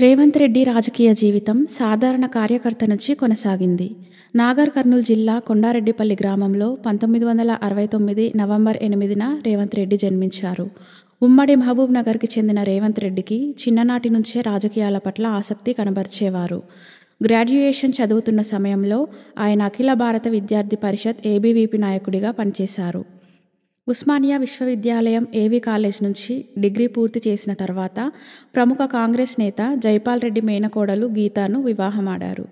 రేవంత్ రెడ్డి రాజకీయ జీవితం సాధారణ కార్యకర్త నుంచి కొనసాగింది నాగర్ కర్నూలు జిల్లా కొండారెడ్డిపల్లి గ్రామంలో పంతొమ్మిది వందల అరవై తొమ్మిది నవంబర్ ఎనిమిదిన రేవంత్ రెడ్డి జన్మించారు ఉమ్మడి మహబూబ్ నగర్కి చెందిన రేవంత్ రెడ్డికి చిన్ననాటి నుంచే రాజకీయాల పట్ల ఆసక్తి కనబరిచేవారు గ్రాడ్యుయేషన్ చదువుతున్న సమయంలో ఆయన అఖిల భారత విద్యార్థి పరిషత్ ఏబీవీపీ నాయకుడిగా పనిచేశారు ఉస్మానియా విశ్వవిద్యాలయం ఏవి కాలేజ్ నుంచి డిగ్రీ పూర్తి చేసిన తర్వాత ప్రముఖ కాంగ్రెస్ నేత జైపాల్ రెడ్డి మేనకోడలు గీతాను వివాహమాడారు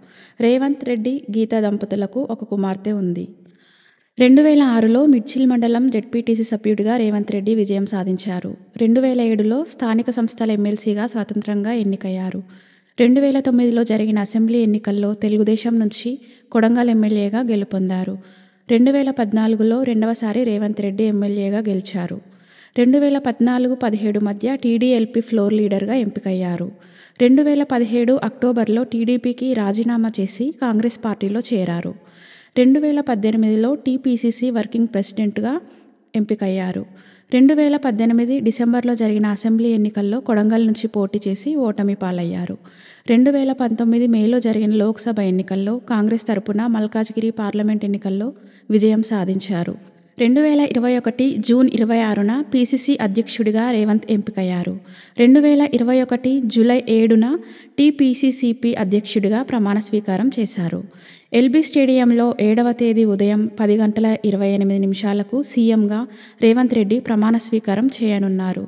రేవంత్ రెడ్డి గీత దంపతులకు ఒక కుమార్తె ఉంది రెండు వేల ఆరులో మిడ్చిల్ మండలం జెడ్పీటీసీ సభ్యుడిగా రేవంత్ రెడ్డి విజయం సాధించారు రెండు వేల ఏడులో స్థానిక సంస్థల ఎమ్మెల్సీగా స్వతంత్రంగా ఎన్నికయ్యారు రెండు వేల తొమ్మిదిలో జరిగిన అసెంబ్లీ ఎన్నికల్లో తెలుగుదేశం నుంచి కొడంగల్ ఎమ్మెల్యేగా గెలుపొందారు రెండు వేల పద్నాలుగులో రెండవసారి రేవంత్ రెడ్డి ఎమ్మెల్యేగా గెలిచారు రెండు వేల పద్నాలుగు పదిహేడు మధ్య టీడీఎల్పీ ఫ్లోర్ లీడర్గా ఎంపికయ్యారు రెండు వేల పదిహేడు అక్టోబర్లో టీడీపీకి రాజీనామా చేసి కాంగ్రెస్ పార్టీలో చేరారు రెండు వేల పద్దెనిమిదిలో టీపీసీసీ వర్కింగ్ ప్రెసిడెంట్గా ఎంపికయ్యారు రెండు వేల పద్దెనిమిది డిసెంబర్లో జరిగిన అసెంబ్లీ ఎన్నికల్లో కొడంగల్ నుంచి పోటీ చేసి ఓటమి పాలయ్యారు రెండు వేల పంతొమ్మిది మేలో జరిగిన లోక్సభ ఎన్నికల్లో కాంగ్రెస్ తరపున మల్కాజ్గిరి పార్లమెంట్ ఎన్నికల్లో విజయం సాధించారు రెండు వేల ఇరవై ఒకటి జూన్ ఇరవై ఆరున పీసీసీ అధ్యక్షుడిగా రేవంత్ ఎంపికయ్యారు రెండు వేల ఇరవై ఒకటి జూలై ఏడున టీపీసీసీపీ అధ్యక్షుడిగా ప్రమాణ స్వీకారం చేశారు ఎల్బీ స్టేడియంలో ఏడవ తేదీ ఉదయం పది గంటల ఇరవై ఎనిమిది నిమిషాలకు సీఎంగా రేవంత్ రెడ్డి ప్రమాణ స్వీకారం చేయనున్నారు